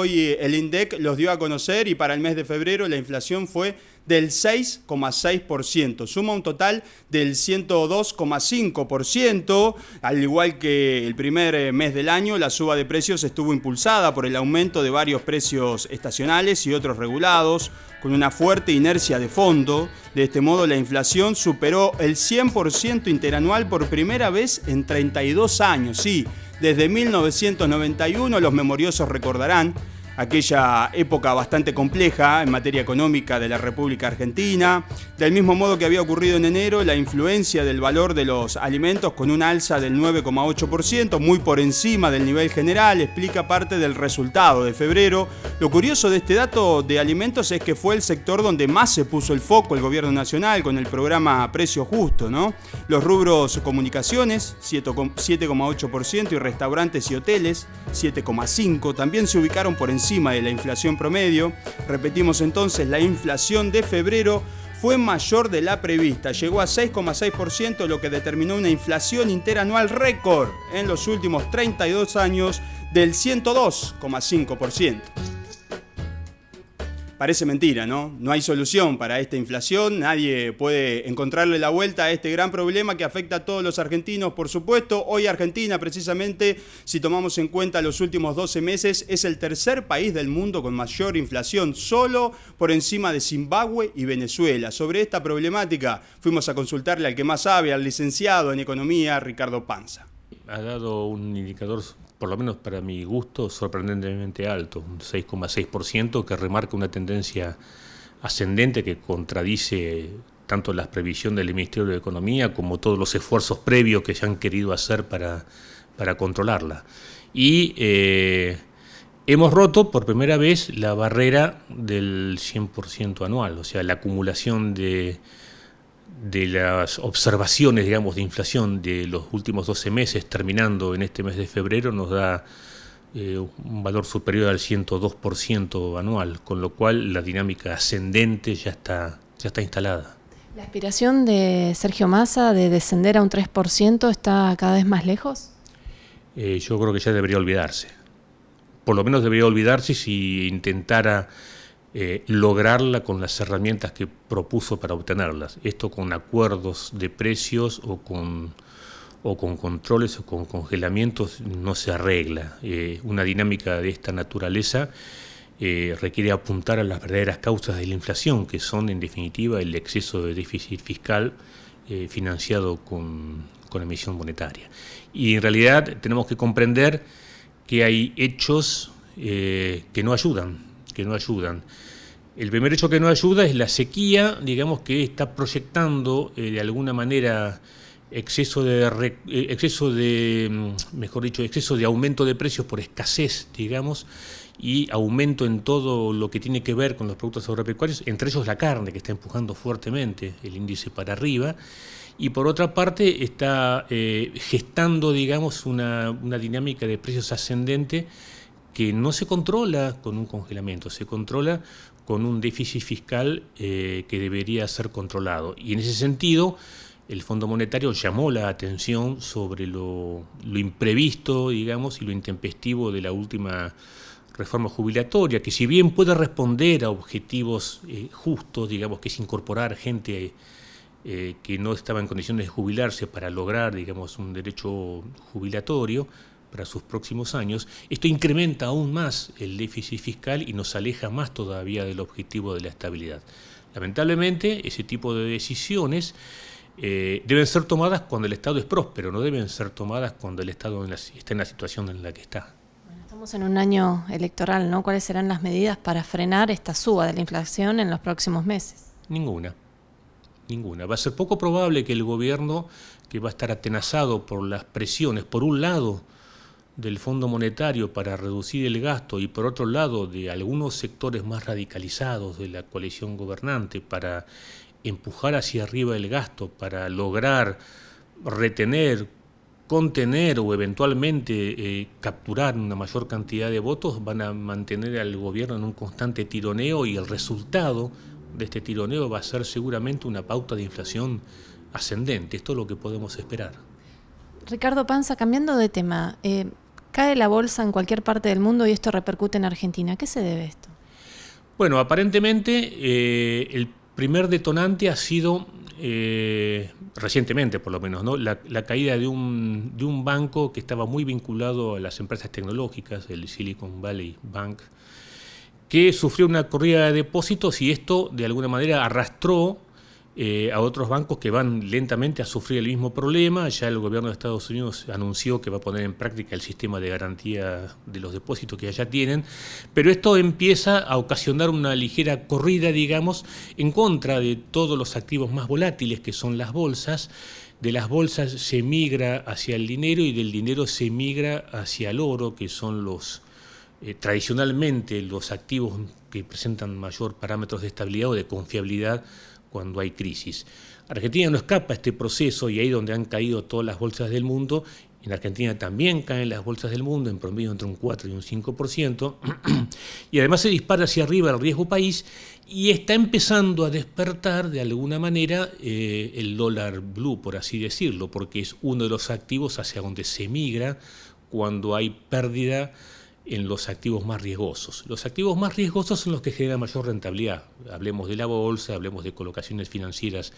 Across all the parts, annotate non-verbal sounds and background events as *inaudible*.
Hoy eh, el INDEC los dio a conocer y para el mes de febrero la inflación fue del 6,6%, suma un total del 102,5%, al igual que el primer eh, mes del año, la suba de precios estuvo impulsada por el aumento de varios precios estacionales y otros regulados, con una fuerte inercia de fondo. De este modo, la inflación superó el 100% interanual por primera vez en 32 años, sí. Desde 1991 los memoriosos recordarán aquella época bastante compleja en materia económica de la República Argentina, del mismo modo que había ocurrido en enero la influencia del valor de los alimentos con una alza del 9,8%, muy por encima del nivel general, explica parte del resultado de febrero. Lo curioso de este dato de alimentos es que fue el sector donde más se puso el foco el gobierno nacional con el programa Precio Justo, ¿no? Los rubros comunicaciones, 7,8% y restaurantes y hoteles, 7,5%, también se ubicaron por encima de la inflación promedio. Repetimos entonces, la inflación de febrero fue mayor de la prevista, llegó a 6,6%, lo que determinó una inflación interanual récord en los últimos 32 años del 102,5%. Parece mentira, ¿no? No hay solución para esta inflación, nadie puede encontrarle la vuelta a este gran problema que afecta a todos los argentinos, por supuesto. Hoy Argentina, precisamente, si tomamos en cuenta los últimos 12 meses, es el tercer país del mundo con mayor inflación, solo por encima de Zimbabue y Venezuela. Sobre esta problemática fuimos a consultarle al que más sabe, al licenciado en economía, Ricardo Panza. Ha dado un indicador por lo menos para mi gusto, sorprendentemente alto, un 6,6% que remarca una tendencia ascendente que contradice tanto las previsiones del Ministerio de Economía como todos los esfuerzos previos que se han querido hacer para, para controlarla. Y eh, hemos roto por primera vez la barrera del 100% anual, o sea, la acumulación de de las observaciones, digamos, de inflación de los últimos 12 meses, terminando en este mes de febrero, nos da eh, un valor superior al 102% anual, con lo cual la dinámica ascendente ya está, ya está instalada. ¿La aspiración de Sergio Massa de descender a un 3% está cada vez más lejos? Eh, yo creo que ya debería olvidarse. Por lo menos debería olvidarse si intentara eh, lograrla con las herramientas que propuso para obtenerlas. Esto con acuerdos de precios o con, o con controles o con congelamientos no se arregla. Eh, una dinámica de esta naturaleza eh, requiere apuntar a las verdaderas causas de la inflación, que son en definitiva el exceso de déficit fiscal financiado con, con emisión monetaria. Y en realidad tenemos que comprender que hay hechos que no ayudan que no ayudan. El primer hecho que no ayuda es la sequía, digamos que está proyectando eh, de alguna manera exceso de eh, exceso de mm, mejor dicho exceso de aumento de precios por escasez digamos y aumento en todo lo que tiene que ver con los productos agropecuarios entre ellos la carne que está empujando fuertemente el índice para arriba y por otra parte está eh, gestando digamos una, una dinámica de precios ascendente que no se controla con un congelamiento, se controla con un déficit fiscal eh, que debería ser controlado. Y en ese sentido, el Fondo Monetario llamó la atención sobre lo, imprevisto, digamos, y lo intempestivo de la última reforma jubilatoria, que si bien puede responder a objetivos eh, justos, digamos, que es incorporar gente eh, que no estaba en condiciones de jubilarse para lograr, digamos, un derecho jubilatorio, para sus próximos años, esto incrementa aún más el déficit fiscal y nos aleja más todavía del objetivo de la estabilidad. Lamentablemente, ese tipo de decisiones eh, deben ser tomadas cuando el Estado es próspero, no deben ser tomadas cuando el Estado está en la situación en la que está. estamos en un año electoral, ¿no? ¿Cuáles serán las medidas para frenar esta suba de la inflación en los próximos meses? Ninguna, ninguna. Va a ser poco probable que el gobierno, que va a estar atenazado por las presiones, por un lado, del Fondo Monetario para reducir el gasto y por otro lado de algunos sectores más radicalizados de la coalición gobernante para empujar hacia arriba el gasto, para lograr retener, contener o eventualmente eh, capturar una mayor cantidad de votos, van a mantener al gobierno en un constante tironeo y el resultado de este tironeo va a ser seguramente una pauta de inflación ascendente. Esto es lo que podemos esperar. Ricardo Panza, cambiando de tema, eh, Cae la bolsa en cualquier parte del mundo y esto repercute en Argentina. ¿Qué se debe esto? Bueno, aparentemente eh, el primer detonante ha sido, eh, recientemente por lo menos, ¿no? la, caída de un, de un, banco que estaba muy vinculado a las empresas tecnológicas, el Silicon Valley Bank, que sufrió una corrida de depósitos y esto de alguna manera arrastró eh, a otros bancos que van lentamente a sufrir el mismo problema. Ya el gobierno de Estados Unidos anunció que va a poner en práctica el sistema de garantía de los depósitos que allá tienen, pero esto empieza a ocasionar una ligera corrida, digamos, en contra de todos los activos más volátiles que son las bolsas. De las bolsas se migra hacia el dinero y del dinero se migra hacia el oro, que son los eh, tradicionalmente los activos que presentan mayor parámetros de estabilidad o de confiabilidad cuando hay crisis. Argentina no escapa a este proceso y ahí donde han caído todas las bolsas del mundo, en Argentina también caen las bolsas del mundo en promedio entre un 4 y un 5%, *clears throat* y además se dispara hacia arriba el riesgo país y está empezando a despertar de alguna manera eh, el dólar blue, por así decirlo, porque es uno de los activos hacia donde se migra cuando hay pérdida en los activos más riesgosos. Los activos más riesgosos son los que generan mayor rentabilidad. Hablemos de la bolsa, hablemos de colocaciones financieras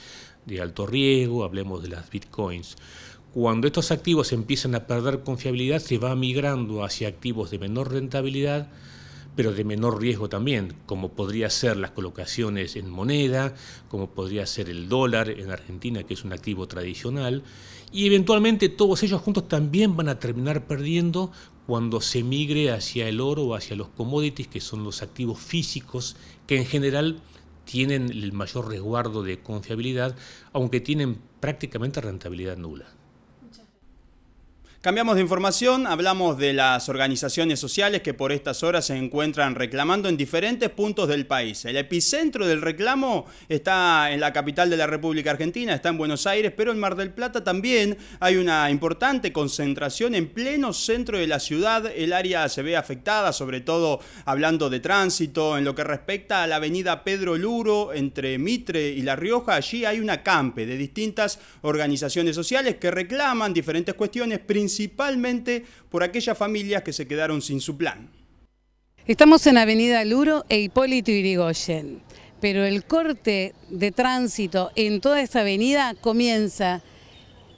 de alto riesgo, hablemos de las bitcoins. Cuando estos activos empiezan a perder confiabilidad, se va migrando hacia activos de menor rentabilidad, pero de menor riesgo también, como podría ser las colocaciones en moneda, como podría ser el dólar en Argentina, que es un activo tradicional, y eventualmente todos ellos juntos también van a terminar perdiendo cuando se migre hacia el oro o hacia los commodities, que son los activos físicos, que en general tienen el mayor resguardo de confiabilidad, aunque tienen prácticamente rentabilidad nula. Cambiamos de información, hablamos de las organizaciones sociales que por estas horas se encuentran reclamando en diferentes puntos del país. El epicentro del reclamo está en la capital de la República Argentina, está en Buenos Aires, pero en Mar del Plata también hay una importante concentración en pleno centro de la ciudad. El área se ve afectada, sobre todo hablando de tránsito, en lo que respecta a la avenida Pedro Luro, entre Mitre y La Rioja, allí hay una campe de distintas organizaciones sociales que reclaman diferentes cuestiones, principalmente por aquellas familias que se quedaron sin su plan. Estamos en Avenida Luro e Hipólito Yrigoyen, pero el corte de tránsito en toda esta avenida comienza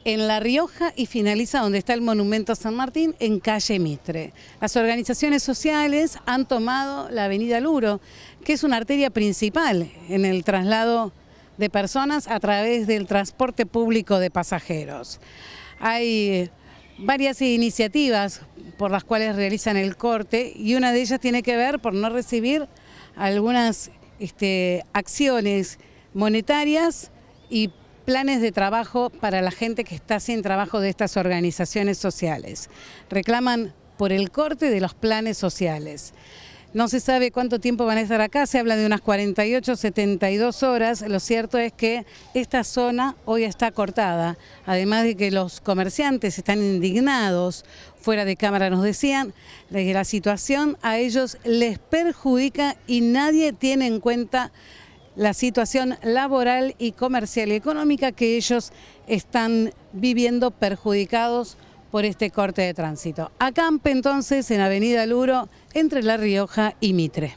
en La Rioja y finaliza donde está el Monumento a San Martín, en calle Mitre. Las organizaciones sociales han tomado la avenida Luro, que es una arteria principal en el traslado de personas a través del transporte público de pasajeros. Hay varias iniciativas por las cuales realizan el corte y una de ellas tiene que ver por no recibir algunas este, acciones monetarias y planes de trabajo para la gente que está sin trabajo de estas organizaciones sociales. Reclaman por el corte de los planes sociales. No se sabe cuánto tiempo van a estar acá, se habla de unas 48, 72 horas. Lo cierto es que esta zona hoy está cortada, además de que los comerciantes están indignados, fuera de cámara nos decían, que la situación a ellos les perjudica y nadie tiene en cuenta la situación laboral y comercial y económica que ellos están viviendo perjudicados por este corte de tránsito. Acampe entonces en Avenida Luro, entre La Rioja y Mitre.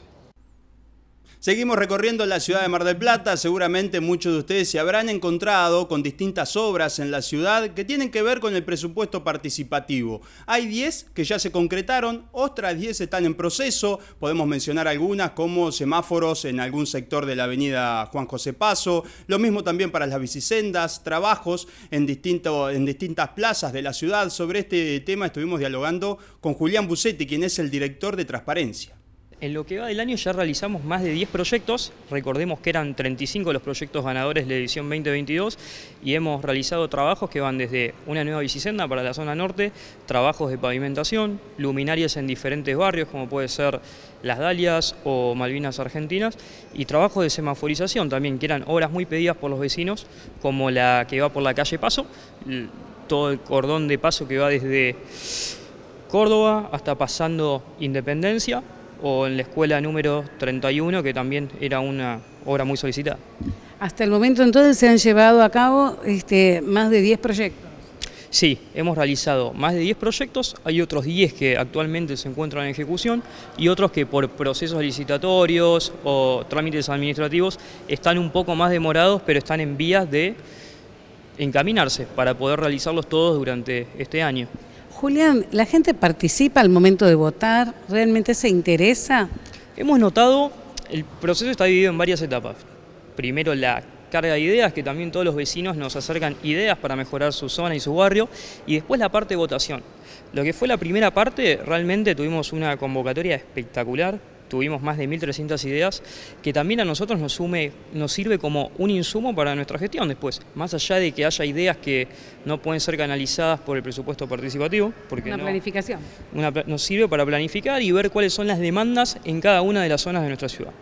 Seguimos recorriendo la ciudad de Mar del Plata, seguramente muchos de ustedes se habrán encontrado con distintas obras en la ciudad que tienen que ver con el presupuesto participativo. Hay 10 que ya se concretaron, otras 10 están en proceso, podemos mencionar algunas como semáforos en algún sector de la avenida Juan José Paso, lo mismo también para las bicisendas, trabajos en, en distintas plazas de la ciudad. Sobre este tema estuvimos dialogando con Julián Bucetti, quien es el director de Transparencia. En lo que va del año ya realizamos más de 10 proyectos, recordemos que eran 35 los proyectos ganadores de la edición 2022 y hemos realizado trabajos que van desde una nueva bicicenda para la zona norte, trabajos de pavimentación, luminarias en diferentes barrios como puede ser Las Dalias o Malvinas Argentinas y trabajos de semaforización también, que eran obras muy pedidas por los vecinos como la que va por la calle Paso, todo el cordón de paso que va desde Córdoba hasta pasando Independencia o en la escuela número 31, que también era una obra muy solicitada. Hasta el momento entonces se han llevado a cabo este, más de 10 proyectos. Sí, hemos realizado más de 10 proyectos, hay otros 10 que actualmente se encuentran en ejecución y otros que por procesos licitatorios o trámites administrativos están un poco más demorados, pero están en vías de encaminarse para poder realizarlos todos durante este año. Julián, ¿la gente participa al momento de votar? ¿Realmente se interesa? Hemos notado, el proceso está dividido en varias etapas. Primero la carga de ideas, que también todos los vecinos nos acercan ideas para mejorar su zona y su barrio, y después la parte de votación. Lo que fue la primera parte, realmente tuvimos una convocatoria espectacular, tuvimos más de 1.300 ideas, que también a nosotros nos, sume, nos sirve como un insumo para nuestra gestión después, más allá de que haya ideas que no pueden ser canalizadas por el presupuesto participativo. Porque una planificación. nos sirve para planificar y ver cuáles son las demandas en cada una de las zonas de nuestra ciudad.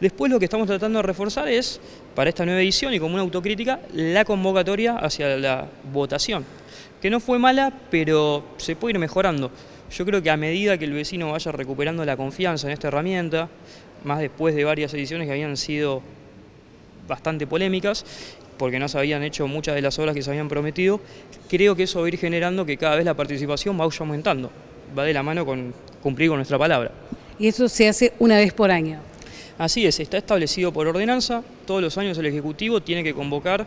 Después lo que estamos tratando de reforzar es, para esta nueva edición y como una autocrítica, la convocatoria hacia la votación, que no fue mala, pero se puede ir mejorando. Yo creo que a medida que el vecino vaya recuperando la confianza en esta herramienta, más después de varias ediciones que habían sido bastante polémicas, porque no se habían hecho muchas de las obras que se habían prometido, creo que eso va a ir generando que cada vez la participación va aumentando, va de la mano con cumplir con nuestra palabra. Y eso se hace una vez por año. Así es, está establecido por ordenanza, todos los años el Ejecutivo tiene que convocar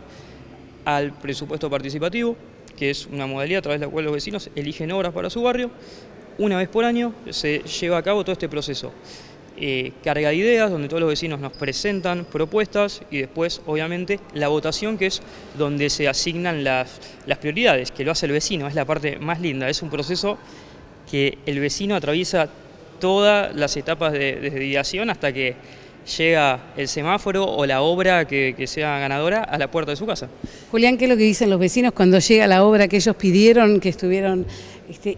al presupuesto participativo, que es una modalidad a través de la cual los vecinos eligen obras para su barrio, una vez por año se lleva a cabo todo este proceso. Eh, carga de ideas, donde todos los vecinos nos presentan propuestas y después, obviamente, la votación, que es donde se asignan las, prioridades, que lo hace el vecino, es la parte más linda. Es un proceso que el vecino atraviesa todas las etapas de, desde ideación hasta que llega el semáforo o la obra que, que, sea ganadora a la puerta de su casa. Julián, ¿qué es lo que dicen los vecinos cuando llega la obra que ellos pidieron, que estuvieron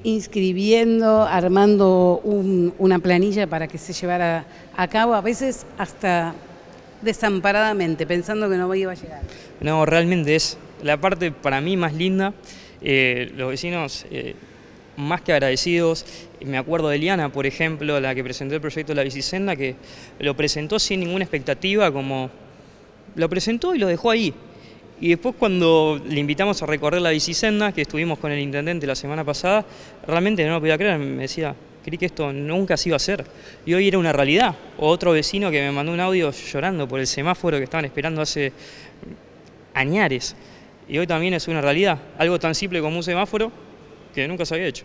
inscribiendo, armando una planilla para que se llevara a cabo, a veces hasta desamparadamente, pensando que no iba a llegar. No, realmente es la parte para mí más linda. Eh, los vecinos, eh, más que agradecidos, me acuerdo de Eliana, por ejemplo, la que presentó el proyecto de la bicisenda, que lo presentó sin ninguna expectativa, como lo presentó y lo dejó ahí. Y después cuando le invitamos a recorrer la bicisenda, que estuvimos con el intendente la semana pasada, realmente no lo podía creer, me decía, creí que esto nunca se iba a hacer. Y hoy era una realidad. O otro vecino que me mandó un audio llorando por el semáforo que estaban esperando hace añares. Y hoy también es una realidad, algo tan simple como un semáforo que nunca se había hecho.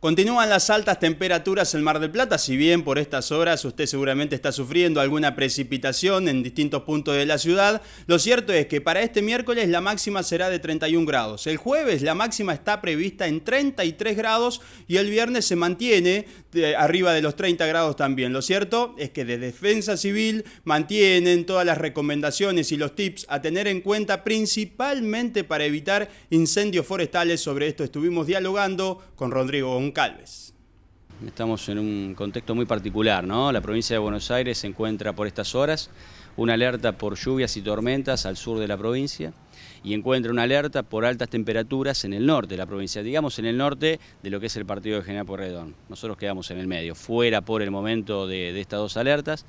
Continúan las altas temperaturas en Mar del Plata, si bien por estas horas usted seguramente está sufriendo alguna precipitación en distintos puntos de la ciudad, lo cierto es que para este miércoles la máxima será de 31 grados. El jueves la máxima está prevista en 33 grados y el viernes se mantiene arriba de los 30 grados también. Lo cierto es que de Defensa Civil mantienen todas las recomendaciones y los tips a tener en cuenta principalmente para evitar incendios forestales. Sobre esto estuvimos dialogando con Rodrigo Goncalves. Estamos en un contexto muy particular, ¿no? La provincia de Buenos Aires se encuentra por estas horas una alerta por lluvias y tormentas al sur de la provincia y encuentra una alerta por altas temperaturas en el norte de la provincia, digamos en el norte de lo que es el partido de General Porredón. Nosotros quedamos en el medio, fuera por el momento de, estas dos alertas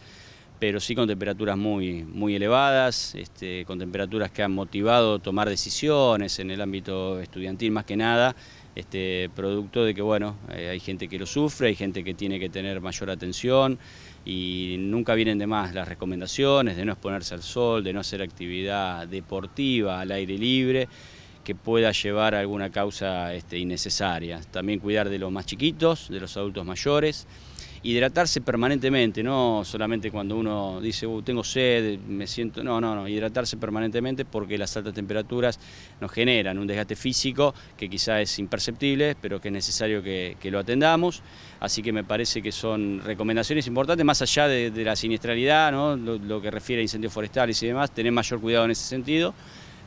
pero sí con temperaturas muy, muy elevadas, este, con temperaturas que han motivado tomar decisiones en el ámbito estudiantil más que nada, este, producto de que bueno, eh, hay gente que lo sufre, hay gente que tiene que tener mayor atención y nunca vienen de más las recomendaciones de no exponerse al sol, de no hacer actividad deportiva al aire libre que pueda llevar a alguna causa este, innecesaria. También cuidar de los más chiquitos, de los adultos mayores hidratarse permanentemente, no solamente cuando uno dice, uh, tengo sed, me siento... No, no, no, hidratarse permanentemente porque las altas temperaturas nos generan un desgaste físico que quizá es imperceptible, pero que es necesario que, lo atendamos. Así que me parece que son recomendaciones importantes, más allá de, la siniestralidad, lo, lo que refiere a incendios forestales y demás, tener mayor cuidado en ese sentido.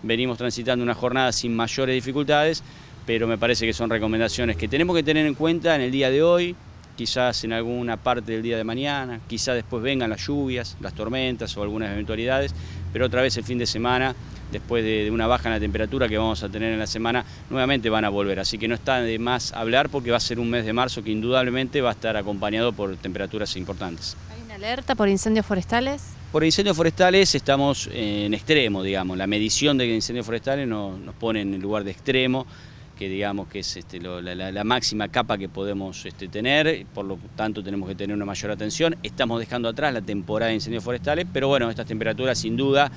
Venimos transitando una jornada sin mayores dificultades, pero me parece que son recomendaciones que tenemos que tener en cuenta en el día de hoy, quizás en alguna parte del día de mañana, quizás después vengan las lluvias, las tormentas o algunas eventualidades, pero otra vez el fin de semana, después de, una baja en la temperatura que vamos a tener en la semana, nuevamente van a volver. Así que no está de más hablar porque va a ser un mes de marzo que indudablemente va a estar acompañado por temperaturas importantes. ¿Hay una alerta por incendios forestales? Por incendios forestales estamos en extremo, digamos. La medición de incendios forestales nos, nos pone en el lugar de extremo que digamos que es este, la, máxima capa que podemos este, tener, por lo tanto tenemos que tener una mayor atención. Estamos dejando atrás la temporada de incendios forestales, pero bueno, estas temperaturas sin duda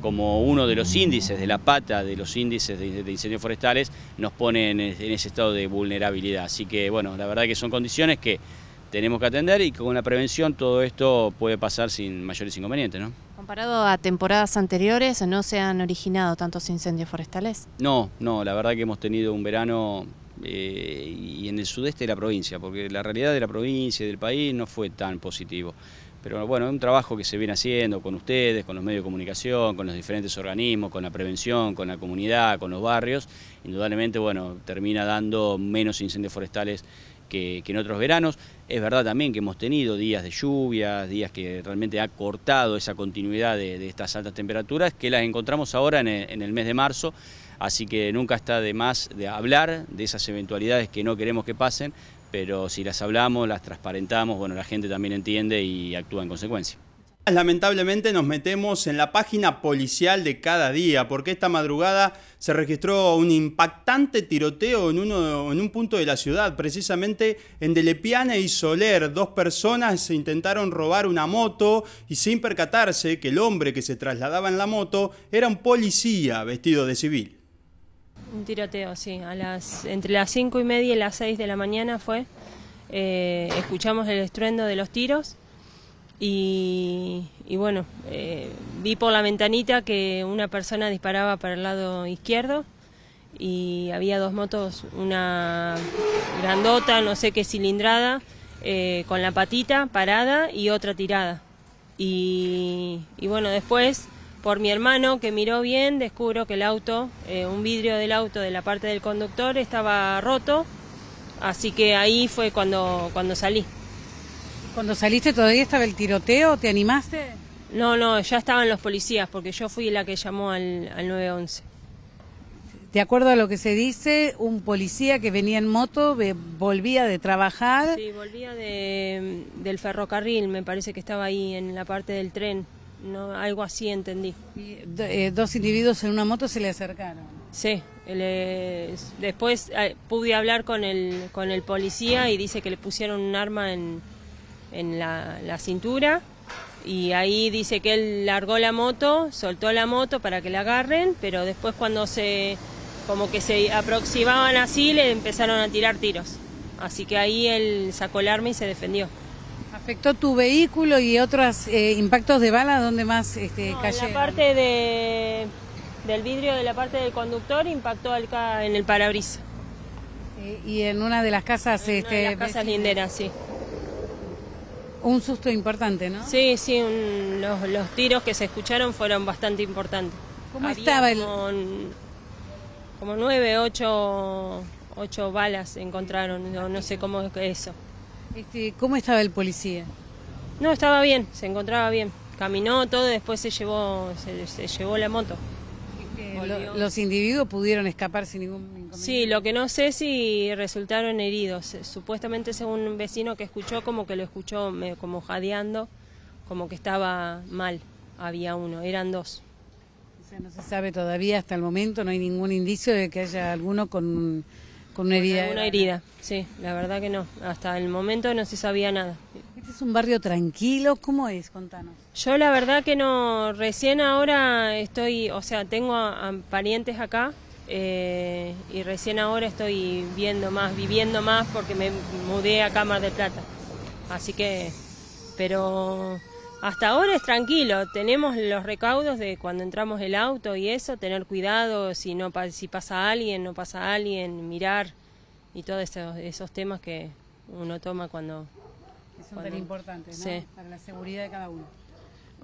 como uno de los índices, de la pata de los índices de, incendios forestales, nos ponen en, ese estado de vulnerabilidad. Así que bueno, la verdad que son condiciones que tenemos que atender y con la prevención todo esto puede pasar sin mayores inconvenientes, ¿no? Comparado a temporadas anteriores, ¿no se han originado tantos incendios forestales? No, no, la verdad que hemos tenido un verano eh, y en el sudeste de la provincia, porque la realidad de la provincia y del país no fue tan positivo. Pero bueno, es un trabajo que se viene haciendo con ustedes, con los medios de comunicación, con los diferentes organismos, con la prevención, con la comunidad, con los barrios. Indudablemente, bueno, termina dando menos incendios forestales que en otros veranos. Es verdad también que hemos tenido días de lluvias, días que realmente ha cortado esa continuidad de, estas altas temperaturas, que las encontramos ahora en el, en el, mes de marzo, así que nunca está de más de hablar de esas eventualidades que no queremos que pasen, pero si las hablamos, las transparentamos, bueno, la gente también entiende y actúa en consecuencia. Lamentablemente nos metemos en la página policial de cada día, porque esta madrugada se registró un impactante tiroteo en, uno, en un punto de la ciudad, precisamente en Delepiana y Soler. Dos personas intentaron robar una moto y sin percatarse que el hombre que se trasladaba en la moto era un policía vestido de civil. Un tiroteo, sí, a las, entre las cinco y media y las 6 de la mañana fue. Eh, escuchamos el estruendo de los tiros y, bueno, eh, vi por la ventanita que una persona disparaba para el lado izquierdo y había dos motos, una grandota, no sé qué cilindrada, eh, con la patita parada y otra tirada. Y, bueno, después, por mi hermano que miró bien, descubro que el auto, eh, un vidrio del auto de la parte del conductor estaba roto, así que ahí fue cuando, cuando salí. Cuando saliste todavía estaba el tiroteo, ¿te animaste? No, no, ya estaban los policías porque yo fui la que llamó al, al 911. De acuerdo a lo que se dice, un policía que venía en moto volvía de trabajar. Sí, volvía de, del ferrocarril, me parece que estaba ahí en la parte del tren, no, algo así entendí. Eh, dos individuos en una moto se le acercaron. Sí, eh, después eh, pude hablar con el, con el policía y dice que le pusieron un arma en, en la, la cintura y ahí dice que él largó la moto, soltó la moto para que la agarren, pero después cuando se como que se aproximaban así le empezaron a tirar tiros. Así que ahí él sacó el arma y se defendió. ¿Afectó tu vehículo y otros eh, impactos de bala? ¿Dónde más este, En la parte de, del vidrio de la parte del conductor impactó en el parabrisas. Eh, y en una de las casas... En de las este, casas linderas, sí. Un susto importante, ¿no? Sí, sí, los, los, tiros que se escucharon fueron bastante importantes. ¿Cómo estaba el...? Como, nueve, ocho, ocho balas encontraron, no, sé cómo es eso. Este, ¿Cómo estaba el policía? No, estaba bien, se encontraba bien. Caminó todo, después se llevó, se, llevó la moto. Este, ¿Los individuos pudieron escapar sin ningún Sí, lo que no sé si resultaron heridos. Eh, supuestamente según un vecino que escuchó, como que lo escuchó como jadeando, como que estaba mal. Había uno, eran dos. O sea, no se sabe todavía hasta el momento, no hay ningún indicio de que haya alguno con, una herida. Una herida, sí, la verdad que no. Hasta el momento no se sabía nada. Este es un barrio tranquilo, ¿cómo es? Contanos. Yo la verdad que no, recién ahora estoy, o sea, tengo a parientes acá, eh, y recién ahora estoy viendo más, viviendo más porque me mudé a Cámara de Plata. Así que, pero hasta ahora es tranquilo, tenemos los recaudos de cuando entramos el auto y eso, tener cuidado si, no, si pasa alguien, no pasa alguien, mirar y todos esos, temas que uno toma cuando... son tan importantes, ¿no? Para la seguridad de cada uno.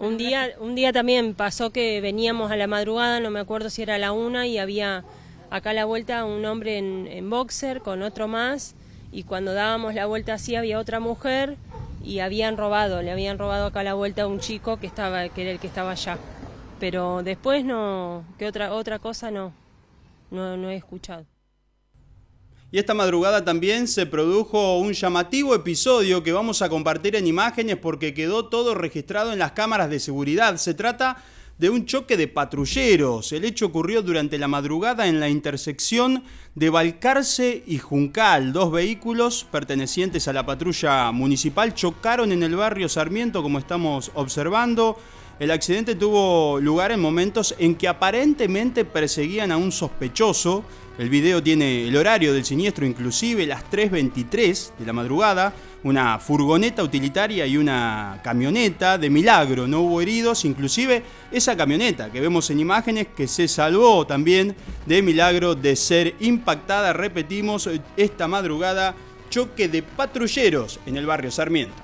Un día, un día también pasó que veníamos a la madrugada, no me acuerdo si era la una, y había acá a la vuelta un hombre en, boxer con otro más, y cuando dábamos la vuelta así había otra mujer y habían robado, le habían robado acá a la vuelta a un chico que estaba, que era el que estaba allá. Pero después no, que otra, otra cosa no, no, no he escuchado. Y esta madrugada también se produjo un llamativo episodio que vamos a compartir en imágenes porque quedó todo registrado en las cámaras de seguridad. Se trata de un choque de patrulleros. El hecho ocurrió durante la madrugada en la intersección de Balcarce y Juncal. Dos vehículos pertenecientes a la patrulla municipal chocaron en el barrio Sarmiento, como estamos observando. El accidente tuvo lugar en momentos en que aparentemente perseguían a un sospechoso el video tiene el horario del siniestro, inclusive las 3.23 de la madrugada, una furgoneta utilitaria y una camioneta de milagro, no hubo heridos, inclusive esa camioneta que vemos en imágenes que se salvó también de milagro de ser impactada, repetimos, esta madrugada, choque de patrulleros en el barrio Sarmiento.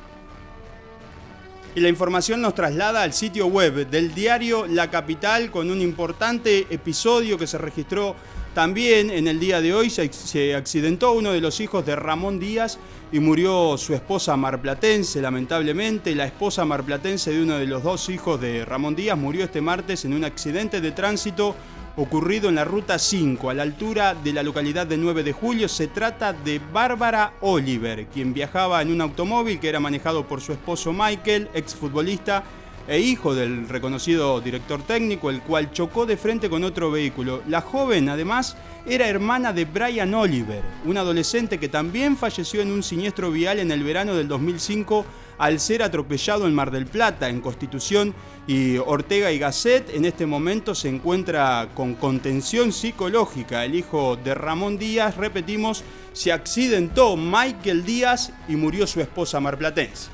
Y la información nos traslada al sitio web del diario La Capital con un importante episodio que se registró también en el día de hoy se accidentó uno de los hijos de Ramón Díaz y murió su esposa marplatense, lamentablemente. La esposa marplatense de uno de los dos hijos de Ramón Díaz murió este martes en un accidente de tránsito ocurrido en la ruta 5, a la altura de la localidad de 9 de julio. Se trata de Bárbara Oliver, quien viajaba en un automóvil que era manejado por su esposo Michael, exfutbolista e hijo del reconocido director técnico, el cual chocó de frente con otro vehículo. La joven, además, era hermana de Brian Oliver, un adolescente que también falleció en un siniestro vial en el verano del 2005 al ser atropellado en Mar del Plata, en Constitución y Ortega y Gasset. En este momento se encuentra con contención psicológica. El hijo de Ramón Díaz, repetimos, se accidentó Michael Díaz y murió su esposa marplatense.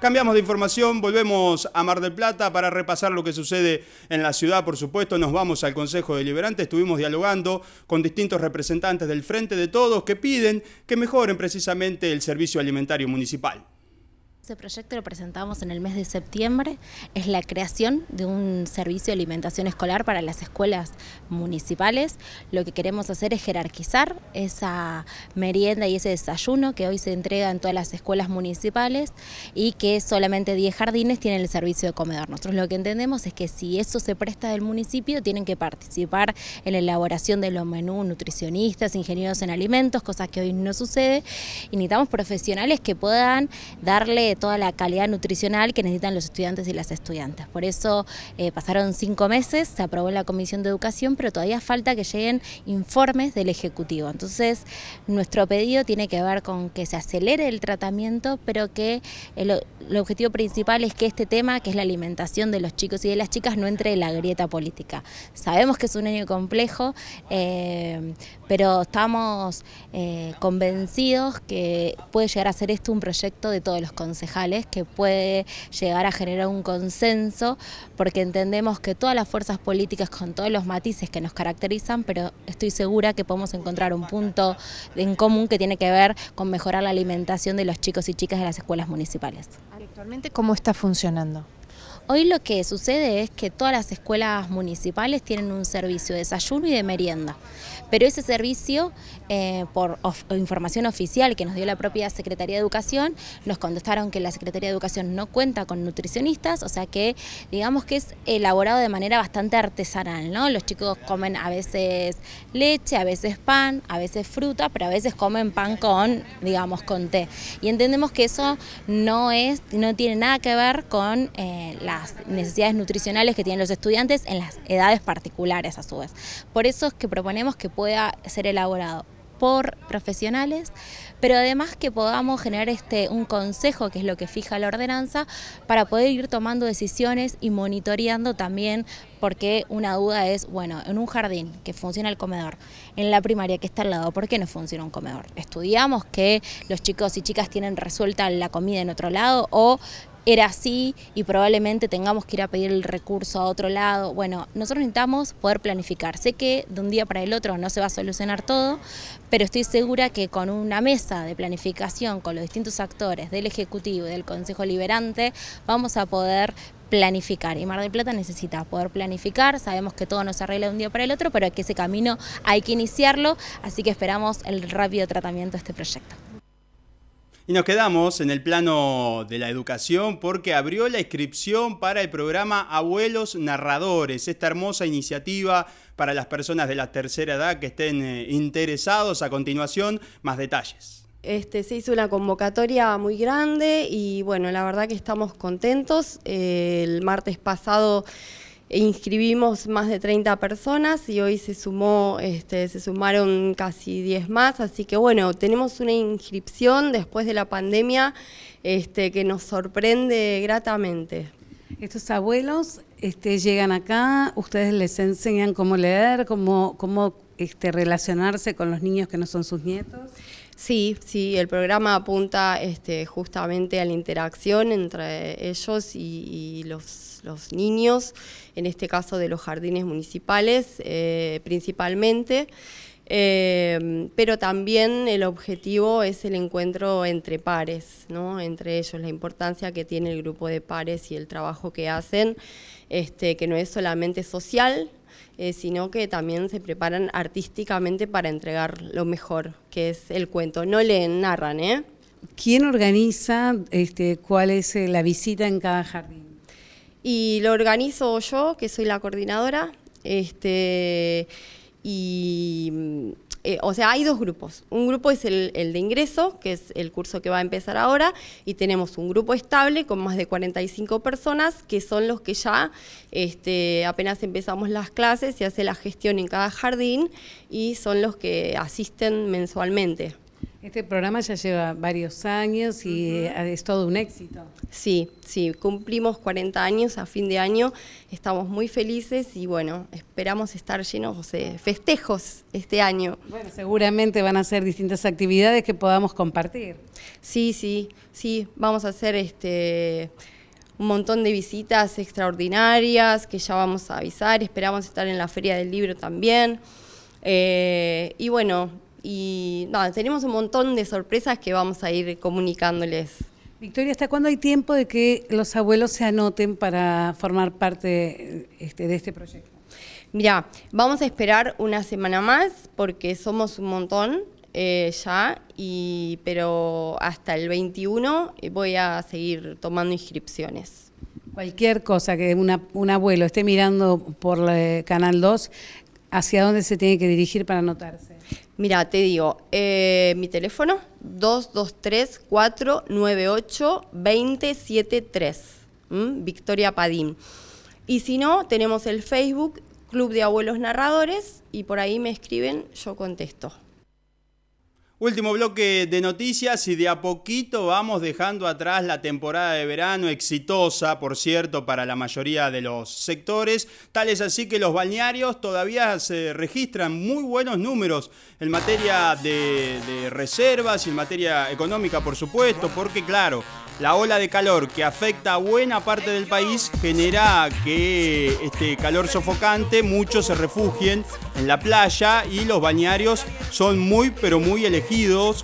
Cambiamos de información, volvemos a Mar del Plata para repasar lo que sucede en la ciudad, por supuesto, nos vamos al Consejo Deliberante, estuvimos dialogando con distintos representantes del Frente de Todos que piden que mejoren precisamente el servicio alimentario municipal. Este proyecto lo presentamos en el mes de septiembre. Es la creación de un servicio de alimentación escolar para las escuelas municipales. Lo que queremos hacer es jerarquizar esa merienda y ese desayuno que hoy se entrega en todas las escuelas municipales y que solamente 10 jardines tienen el servicio de comedor. Nosotros lo que entendemos es que si eso se presta del municipio, tienen que participar en la elaboración de los menús, nutricionistas, ingenieros en alimentos, cosas que hoy no sucede. Y profesionales que puedan darle toda la calidad nutricional que necesitan los estudiantes y las estudiantes. Por eso eh, pasaron cinco meses, se aprobó en la Comisión de Educación, pero todavía falta que lleguen informes del Ejecutivo. Entonces, nuestro pedido tiene que ver con que se acelere el tratamiento, pero que el, objetivo principal es que este tema, que es la alimentación de los chicos y de las chicas, no entre en la grieta política. Sabemos que es un año complejo, eh, pero estamos eh, convencidos que puede llegar a ser esto un proyecto de todos los concejales, que puede llegar a generar un consenso, porque entendemos que todas las fuerzas políticas con todos los matices que nos caracterizan, pero estoy segura que podemos encontrar un punto en común que tiene que ver con mejorar la alimentación de los chicos y chicas de las escuelas municipales. Actualmente, ¿cómo está funcionando? Hoy lo que sucede es que todas las escuelas municipales tienen un servicio de desayuno y de merienda. Pero ese servicio, eh, por información oficial que nos dio la propia Secretaría de Educación, nos contestaron que la Secretaría de Educación no cuenta con nutricionistas, o sea que digamos que es elaborado de manera bastante artesanal, ¿no? Los chicos comen a veces leche, a veces pan, a veces fruta, pero a veces comen pan con, digamos, con té. Y entendemos que eso no es, no tiene nada que ver con eh, las necesidades nutricionales que tienen los estudiantes en las edades particulares a su vez. Por eso es que proponemos que pueda ser elaborado por profesionales, pero además que podamos generar este, un consejo, que es lo que fija la ordenanza, para poder ir tomando decisiones y monitoreando también, porque una duda es, bueno, en un jardín que funciona el comedor, en la primaria que está al lado, ¿por qué no funciona un comedor? ¿Estudiamos que los chicos y chicas tienen resuelta la comida en otro lado o era así y probablemente tengamos que ir a pedir el recurso a otro lado. Bueno, nosotros necesitamos poder planificar. Sé que de un día para el otro no se va a solucionar todo, pero estoy segura que con una mesa de planificación con los distintos actores del Ejecutivo y del Consejo Liberante vamos a poder planificar. Y Mar del Plata necesita poder planificar. Sabemos que todo no se arregla de un día para el otro, pero que ese camino hay que iniciarlo, así que esperamos el rápido tratamiento de este proyecto. Y nos quedamos en el plano de la educación porque abrió la inscripción para el programa Abuelos Narradores, esta hermosa iniciativa para las personas de la tercera edad que estén eh, interesados. A continuación, más detalles. Este, se hizo una convocatoria muy grande y bueno, la verdad que estamos contentos. Eh, el martes pasado e inscribimos más de 30 personas y hoy se sumó, este, se sumaron casi 10 más, así que bueno, tenemos una inscripción después de la pandemia este, que nos sorprende gratamente. Estos abuelos este, llegan acá, ustedes les enseñan cómo leer, cómo, cómo este, relacionarse con los niños que no son sus nietos? Sí, sí, el programa apunta este, justamente a la interacción entre ellos y, los, niños, en este caso de los jardines municipales eh, principalmente. Eh, pero también el objetivo es el encuentro entre pares, entre ellos, la importancia que tiene el grupo de pares y el trabajo que hacen, este, que no es solamente social, eh, sino que también se preparan artísticamente para entregar lo mejor, que es el cuento. No leen, narran, ¿eh? ¿Quién organiza este, cuál es eh, la visita en cada jardín? Y lo organizo yo, que soy la coordinadora, este, y eh, o sea, hay dos grupos. Un grupo es el, de ingreso, que es el curso que va a empezar ahora, y tenemos un grupo estable con más de 45 personas, que son los que ya este, apenas empezamos las clases, se hace la gestión en cada jardín y son los que asisten mensualmente. Este programa ya lleva varios años y eh, es todo un éxito. Sí, sí, cumplimos 40 años a fin de año, estamos muy felices y bueno, esperamos estar llenos de festejos este año. Bueno, seguramente van a ser distintas actividades que podamos compartir. Sí, sí, sí, vamos a hacer este un montón de visitas extraordinarias que ya vamos a avisar, esperamos estar en la Feria del Libro también. Eh, y bueno, y tenemos un montón de sorpresas que vamos a ir comunicándoles. Victoria, ¿hasta cuándo hay tiempo de que los abuelos se anoten para formar parte este, de este proyecto? Mira, vamos a esperar una semana más porque somos un montón eh, ya, pero hasta el 21 eh, voy a seguir tomando inscripciones. Cualquier cosa que un abuelo esté mirando por eh, Canal 2, ¿hacia dónde se tiene que dirigir para anotarse? Mira, te digo, eh, mi teléfono 223-498-2073, 273 Victoria Padín. Y si no, tenemos el Facebook Club de Abuelos Narradores y por ahí me escriben, yo contesto. Último bloque de noticias y de a poquito vamos dejando atrás la temporada de verano exitosa, por cierto, para la mayoría de los sectores. Tal es así que los balnearios todavía se registran muy buenos números en materia de, reservas y en materia económica, por supuesto, porque claro, la ola de calor que afecta a buena parte del país genera que este calor sofocante muchos se refugien en la playa y los balnearios son muy, pero muy elegantes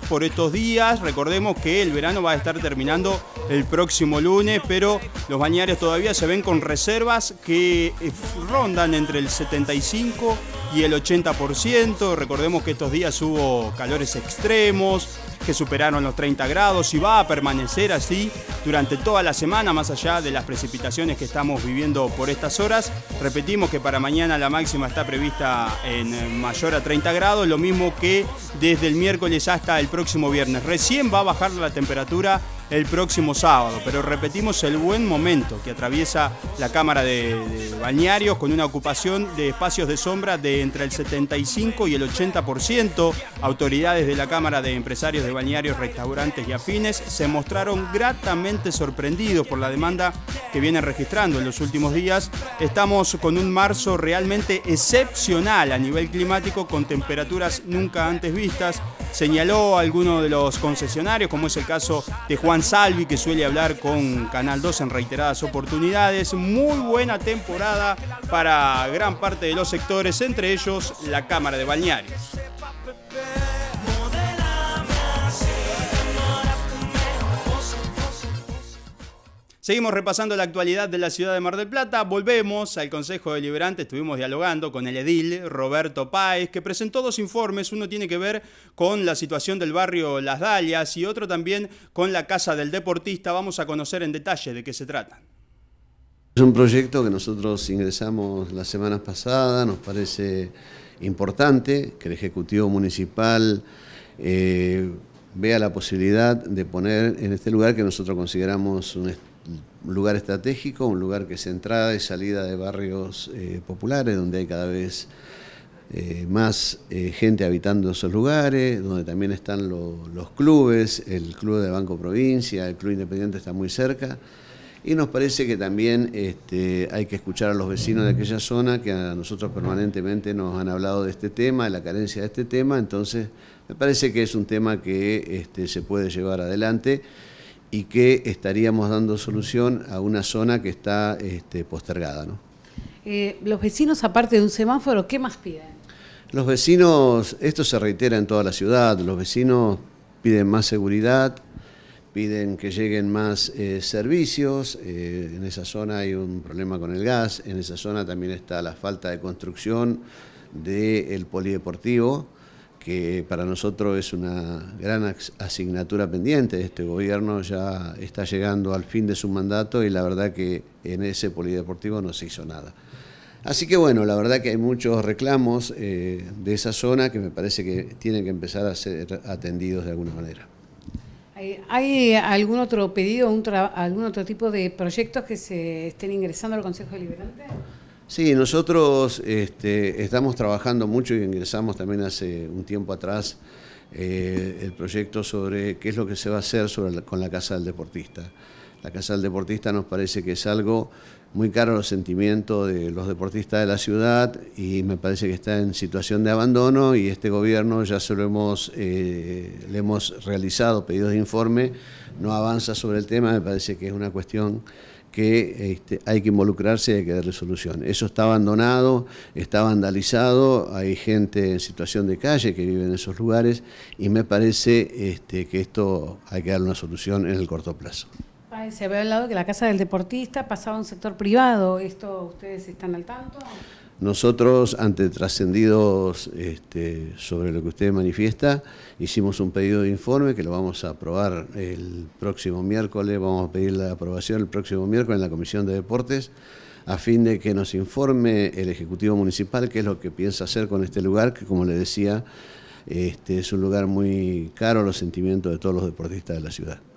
por estos días. Recordemos que el verano va a estar terminando el próximo lunes, pero los bañares todavía se ven con reservas que eh, rondan entre el 75 y el 80%. Recordemos que estos días hubo calores extremos que superaron los 30 grados y va a permanecer así durante toda la semana, más allá de las precipitaciones que estamos viviendo por estas horas. Repetimos que para mañana la máxima está prevista en mayor a 30 grados, lo mismo que desde el miércoles hasta el próximo viernes. Recién va a bajar la temperatura el próximo sábado, pero repetimos el buen momento que atraviesa la Cámara de, Balnearios con una ocupación de espacios de sombra de entre el 75 y el 80%. Autoridades de la Cámara de Empresarios de Balnearios, Restaurantes y Afines se mostraron gratamente sorprendidos por la demanda que vienen registrando en los últimos días. Estamos con un marzo realmente excepcional a nivel climático con temperaturas nunca antes vistas Señaló a alguno de los concesionarios, como es el caso de Juan Salvi, que suele hablar con Canal 2 en reiteradas oportunidades. Muy buena temporada para gran parte de los sectores, entre ellos la Cámara de Balnearios. Seguimos repasando la actualidad de la ciudad de Mar del Plata. Volvemos al Consejo Deliberante. Estuvimos dialogando con el edil Roberto Páez, que presentó dos informes. Uno tiene que ver con la situación del barrio Las Dalias y otro también con la Casa del Deportista. Vamos a conocer en detalle de qué se trata. Es un proyecto que nosotros ingresamos la semana pasada. Nos parece importante que el Ejecutivo Municipal... Eh, vea la posibilidad de poner en este lugar que nosotros consideramos un, un lugar estratégico, un lugar que es entrada y salida de barrios eh, populares, donde hay cada vez eh, más eh, gente habitando esos lugares, donde también están los clubes, el Club de Banco Provincia, el Club Independiente está muy cerca. Y nos parece que también este, hay que escuchar a los vecinos de aquella zona que a nosotros permanentemente nos han hablado de este tema, de la carencia de este tema. Entonces, me parece que es un tema que este, se puede llevar adelante y que estaríamos dando solución a una zona que está este, postergada. ¿no? Eh, los vecinos, aparte de un semáforo, ¿qué más piden? Los vecinos, esto se reitera en toda la ciudad, los vecinos piden más seguridad, piden que lleguen más eh, servicios, eh, en esa zona hay un problema con el gas, en esa zona también está la falta de construcción del polideportivo, que para nosotros es una gran asignatura pendiente. Este gobierno ya está llegando al fin de su mandato y la verdad que en ese polideportivo no se hizo nada. Así que bueno, la verdad que hay muchos reclamos eh, de esa zona que me parece que tienen que empezar a ser atendidos de alguna manera. ¿Hay algún otro pedido, algún otro tipo de proyectos que se estén ingresando al Consejo Deliberante? Sí, nosotros este, estamos trabajando mucho y ingresamos también hace un tiempo atrás eh, el proyecto sobre qué es lo que se va a hacer con la Casa del Deportista. La Casa del Deportista nos parece que es algo muy caro a los sentimientos de los deportistas de la ciudad y me parece que está en situación de abandono y este gobierno ya se hemos, eh, le hemos realizado pedidos de informe, no avanza sobre el tema, me parece que es una cuestión que este, hay que involucrarse y hay que darle solución. Eso está abandonado, está vandalizado, hay gente en situación de calle que vive en esos lugares y me parece este, que esto hay que darle una solución en el corto plazo. Se había hablado que la casa del deportista pasaba a un sector privado, ¿esto ustedes están al tanto? Nosotros, ante trascendidos este, sobre lo que usted manifiesta, hicimos un pedido de informe que lo vamos a aprobar el próximo miércoles, vamos a pedir la aprobación el próximo miércoles en la Comisión de Deportes, a fin de que nos informe el Ejecutivo Municipal qué es lo que piensa hacer con este lugar, que como le decía, este, es un lugar muy caro a los sentimientos de todos los deportistas de la ciudad.